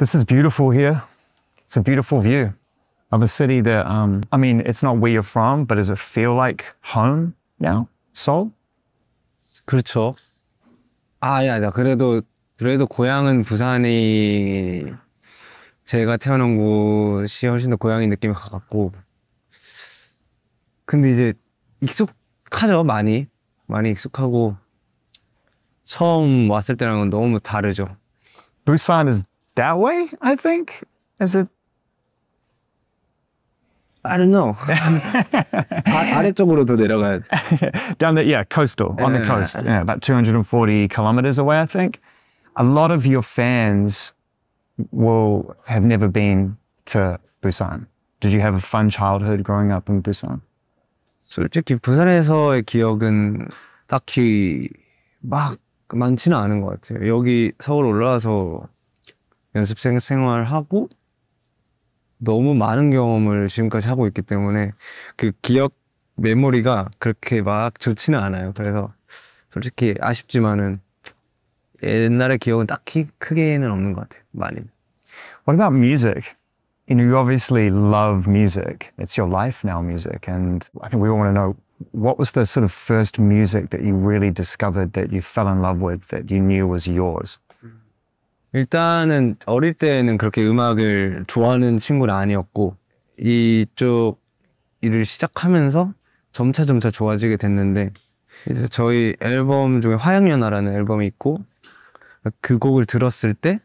This is beautiful here. It's a beautiful view of a city that, um, I mean, it's not where you're from, but does it feel like home now, Seoul? 그렇죠. 아, 야, 야, 그래도, 그래도 고향은 부산이 제가 태어난 곳이 훨씬 더고향인 느낌이 가깝고. 근데 이제 익숙하죠, 많이. 많이 익숙하고. 처음 왔을 때랑은 너무 다르죠. Busan is that way, I think. Is it? I don't know. 아래쪽으로 더 내려가야 Down the, yeah, coastal, on the coast. Yeah, about 240 kilometers away, I think. A lot of your fans will have never been to Busan. Did you have a fun childhood growing up in Busan? 솔직히 부산에서의 기억은 딱히 막 많지는 않은 것 같아요. 여기 서울 올라와서 연습생 생활하고 너무 많은 경험을 지금까지 하고 있기 때문에 그 기억 메모리가 그렇게 막 좋지는 않아요. 그래서 솔직히 아쉽지만은 옛날의 기억은 딱히 크게는 없는 것 같아요. 많이. What about music? You know, you obviously love music. It's your life now, music. And I think we all want to know what was the sort of first music that you really discovered that you fell in love with, that you knew was yours? 일단은 어릴 때는 그렇게 음악을 좋아하는 친구는 아니었고 이쪽 일을 시작하면서 점차 점차 좋아지게 됐는데 이제 저희 앨범 중에 화양연화라는 앨범이 있고 그 곡을 들었을 때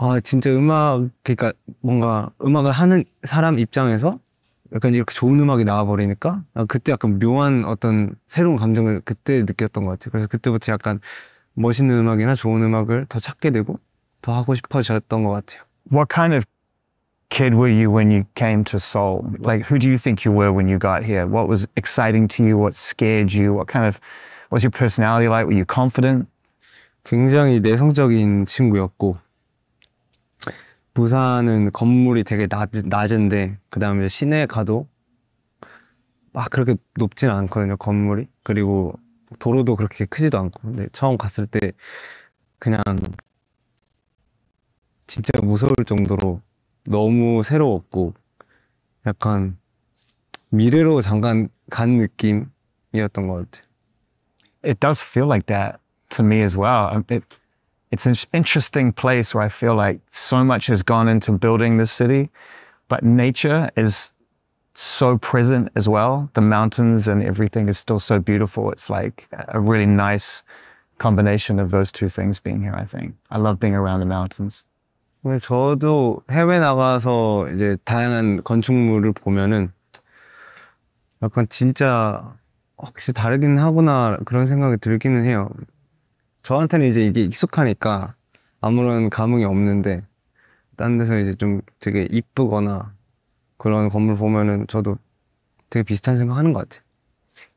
아 진짜 음악 그러니까 뭔가 음악을 하는 사람 입장에서 약간 이렇게 좋은 음악이 나와버리니까 아, 그때 약간 묘한 어떤 새로운 감정을 그때 느꼈던 것 같아요. 그래서 그때부터 약간 멋있는 음악이나 좋은 음악을 더 찾게 되고 더 하고 싶어졌던 것 같아요. What kind of kid were you when you came to Seoul? Like who do you think you were when you got here? What was exciting to you? What scared you? What kind of what's your personality like? Were you confident? 굉장히 내성적인 친구였고 부산은 건물이 되게 낮, 낮은데 그 다음에 시내에 가도 막 그렇게 높진 않거든요 건물이 그리고 도로도 그렇게 크지도 않고 근데 처음 갔을 때 그냥 진짜 무서울 정도로 너무 새로웠고 약간 미래로 잠깐 간 느낌이었던 것 같아요. It does feel like that to me as well. It, it's an interesting place where I feel like so much has gone into building this city, but nature is so present as well. The mountains and everything is still so beautiful. It's like a really nice combination of those two things being here, I think. I love being around the mountains. 저도 해외 나가서 이제 다양한 건축물을 보면은 약간 진짜 혹시 다르긴 하구나 그런 생각이 들기는 해요. 저한테는 이제 이게 익숙하니까 아무런 감흥이 없는데 딴 데서 이제 좀 되게 이쁘거나 그런 건물 보면은 저도 되게 비슷한 생각하는 것 같아요.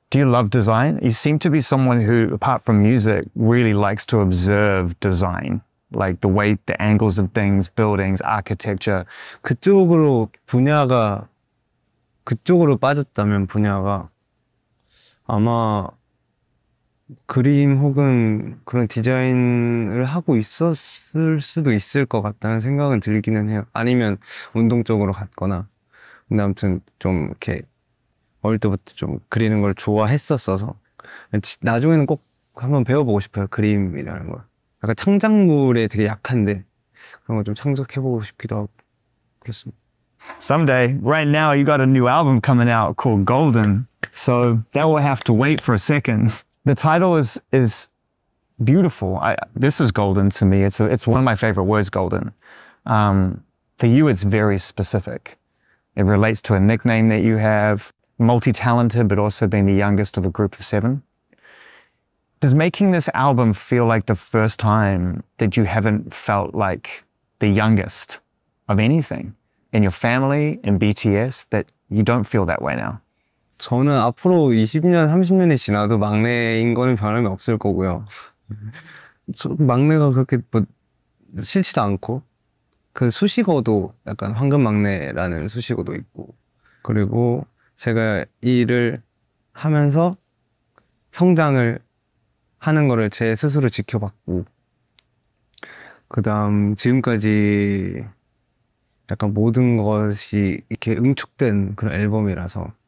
Do you love design? You seem to be someone who, apart from music, really likes to observe design, like the way, the angles of things, buildings, architecture. 그쪽으로 분야가 그쪽으로 빠졌다면 분야가 아마 그림 혹은 그런 디자인을 하고 있었을 수도 있을 것 같다는 생각은 들기는 해요. 아니면 운동 쪽으로 갔거나. 아무튼 좀 이렇게 어릴 때부터 좀 그리는 걸 좋아했었어서 나중에는 꼭 한번 배워보고 싶어요. 그림이라는 걸. 약간 창작물에 되게 약한데 그런 창작해보고 싶기도 하고 그렇습니다. Someday, right now, you got a new album coming out called Golden. So that will have to wait for a second. The title is is beautiful. I, this is golden to me. It's a, it's one of my favorite words, golden. Um, for you, it's very specific. It relates to a nickname that you have, multi talented, but also being the youngest of a group of seven. Does making this album feel like the first time that you haven't felt like the youngest of anything in your family, in BTS, that you don't feel that way now? 저는 앞으로 20년, 30년이 지나도 막내인 거는 변함이 없을 거고요. 막내가 그렇게 뭐 싫지도 않고 그 수식어도 약간 황금 막내라는 수식어도 있고 그리고 제가 일을 하면서 성장을 하는 거를 제 스스로 지켜봤고 그다음 지금까지 약간 모든 것이 이렇게 응축된 그런 앨범이라서